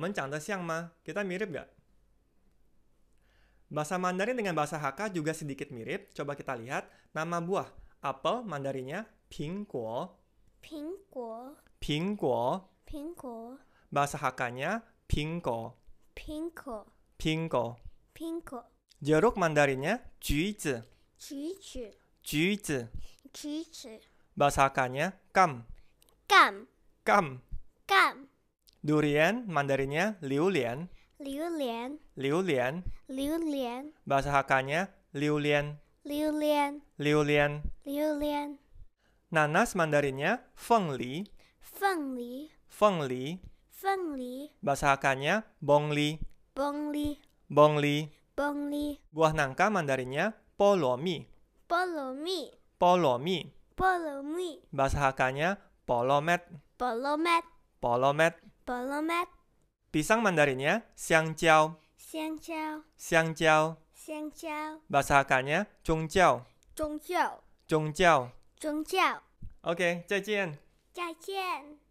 mah Kita mirip gak? Bahasa Mandarin dengan bahasa Hakka juga sedikit mirip. Coba kita lihat. Nama buah. Apel, Mandarinnya, pingguo. Pingguo. Pingguo. Pingguo. Bahasa Hakkanya, pingko. Pingko. Pingko. Pingko. Jeruk Mandarinnya, juizi. Juizi. Juizi. Juizi. Bahasa Hakkanya, kam. Kam. Kam. Kam. Durian, Mandarinnya liu liu lian lian liu lian liu lian Bahasa Hakanya liu lian liu lian Nanas Mandarinnya feng feng li li feng li feng li Bahasa Hakanya bong li bong li Buah nangka Mandarinnya polomi. Polomi. Polomi. Polomi. Bahasa Hakanya polomet. Polomet. Polomet. Pelomet. Pisang Mandarinnya xiangjiao. Xiangjiao. Xiangjiao. Xiangjiao. Bahasa Hakanya zhongjiao. oke, Zhongjiao. 宗教。OK，再见。再见。